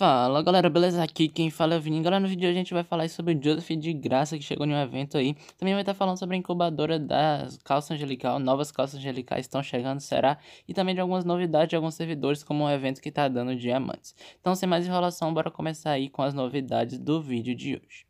Fala galera, beleza? Aqui quem fala é o Vini. Galera, no vídeo de hoje a gente vai falar sobre o Joseph de Graça que chegou em um evento aí. Também vai estar falando sobre a incubadora da calça angelical, novas calças angelicais estão chegando, será? E também de algumas novidades de alguns servidores, como o um evento que está dando diamantes. Então, sem mais enrolação, bora começar aí com as novidades do vídeo de hoje.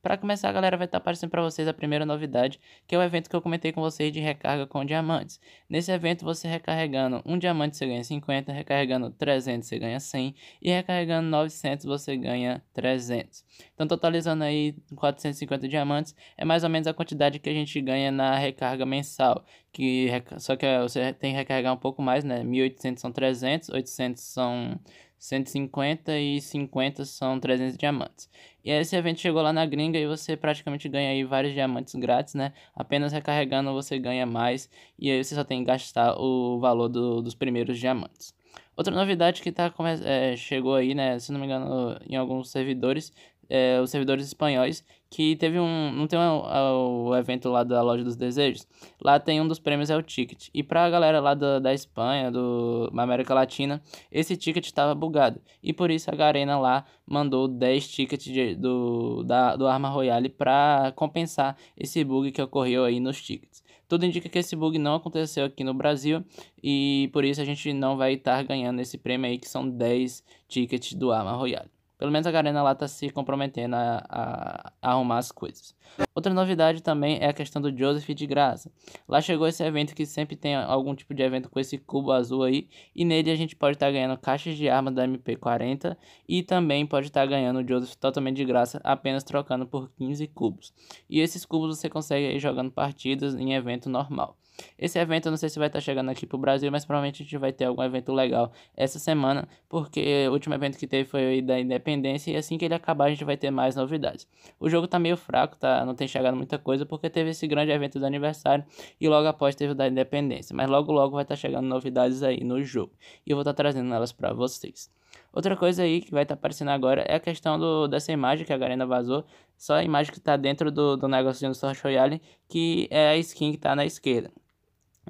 Para começar, galera, vai estar aparecendo para vocês a primeira novidade, que é o evento que eu comentei com vocês de recarga com diamantes. Nesse evento, você recarregando um diamante você ganha 50, recarregando 300 você ganha 100 e recarregando 900 você ganha 300. Então, totalizando aí 450 diamantes, é mais ou menos a quantidade que a gente ganha na recarga mensal. Que, só que é, você tem que recarregar um pouco mais, né? 1800 são 300, 800 são 150 e 50 são 300 diamantes. E esse evento chegou lá na gringa e você praticamente ganha aí vários diamantes grátis, né? Apenas recarregando você ganha mais e aí você só tem que gastar o valor do, dos primeiros diamantes. Outra novidade que tá, é, chegou aí, né? Se não me engano, em alguns servidores, é, os servidores espanhóis, que teve um. Não tem o um, um, evento lá da Loja dos Desejos? Lá tem um dos prêmios, é o ticket. E pra galera lá da, da Espanha, do, da América Latina, esse ticket estava bugado. E por isso a Garena lá mandou 10 tickets de, do, da, do Arma Royale para compensar esse bug que ocorreu aí nos tickets. Tudo indica que esse bug não aconteceu aqui no Brasil e por isso a gente não vai estar tá ganhando esse prêmio aí, que são 10 tickets do Arma Royale. Pelo menos a Garena lá tá se comprometendo a, a, a, arrumar as coisas. Outra novidade também é a questão do Joseph de graça. Lá chegou esse evento que sempre tem algum tipo de evento com esse cubo azul aí. E nele a gente pode estar tá ganhando caixas de arma da MP40. E também pode estar tá ganhando o Joseph totalmente de graça, apenas trocando por 15 cubos. E esses cubos você consegue aí jogando partidas em evento normal. Esse evento eu não sei se vai estar tá chegando aqui pro Brasil, mas provavelmente a gente vai ter algum evento legal essa semana, porque o último evento que teve foi da Independência Independência e assim que ele acabar a gente vai ter mais novidades. O jogo tá meio fraco, tá? Não tem chegado muita coisa porque teve esse grande evento do aniversário e logo após teve o da Independência, mas logo logo vai estar tá chegando novidades aí no jogo e eu vou estar tá trazendo elas para vocês. Outra coisa aí que vai estar tá aparecendo agora é a questão do, dessa imagem que a Garena vazou. Só a imagem que está dentro do, do negocinho do Sorte Royale, que é a skin que está na esquerda.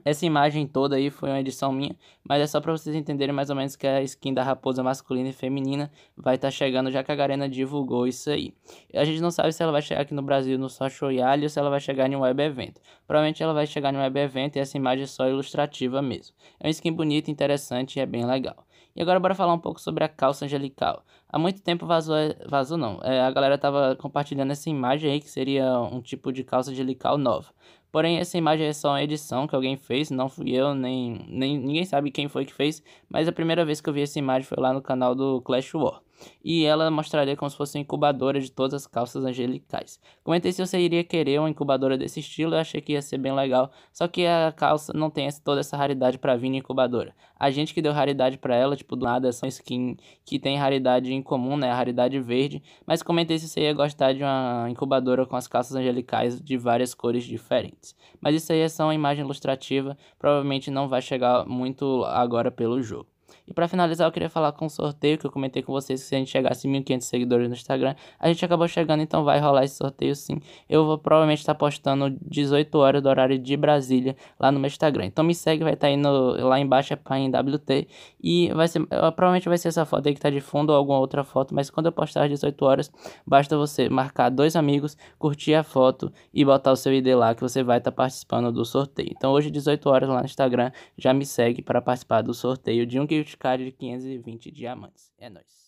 Essa imagem toda aí foi uma edição minha, mas é só para vocês entenderem mais ou menos que a skin da raposa masculina e feminina vai estar tá chegando, já que a Garena divulgou isso aí. A gente não sabe se ela vai chegar aqui no Brasil no Só ou se ela vai chegar em um web evento. Provavelmente ela vai chegar em um web evento e essa imagem é só ilustrativa mesmo. É uma skin bonita, interessante e é bem legal. E agora bora falar um pouco sobre a calça angelical. Há muito tempo vazou, vazou não, é, a galera tava compartilhando essa imagem aí que seria um tipo de calça angelical nova. Porém, essa imagem é só uma edição que alguém fez, não fui eu, nem, nem ninguém sabe quem foi que fez, mas a primeira vez que eu vi essa imagem foi lá no canal do Clash War e ela mostraria como se fosse uma incubadora de todas as calças angelicais. Comentei se você iria querer uma incubadora desse estilo, eu achei que ia ser bem legal, só que a calça não tem toda essa raridade para vir na incubadora. A gente que deu raridade para ela, tipo, do nada, é só skin que tem raridade em comum, né, a raridade verde, mas comentei se você ia gostar de uma incubadora com as calças angelicais de várias cores diferentes. Mas isso aí é só uma imagem ilustrativa, provavelmente não vai chegar muito agora pelo jogo. E para finalizar, eu queria falar com o sorteio que eu comentei com vocês que se a gente chegasse a 1.500 seguidores no Instagram, a gente acabou chegando, então vai rolar esse sorteio sim. Eu vou provavelmente estar tá postando 18 horas do horário de Brasília lá no meu Instagram. Então me segue, vai estar tá aí no, lá embaixo, é PainWT. E vai ser, ah, provavelmente vai ser essa foto aí que tá de fundo ou alguma outra foto, mas quando eu postar às 18 horas, basta você marcar dois amigos, curtir a foto e botar o seu ID lá que você vai estar tá participando do sorteio. Então hoje, 18 horas lá no Instagram, já me segue para participar do sorteio de um kit Boticário de 520 diamantes. É nóis.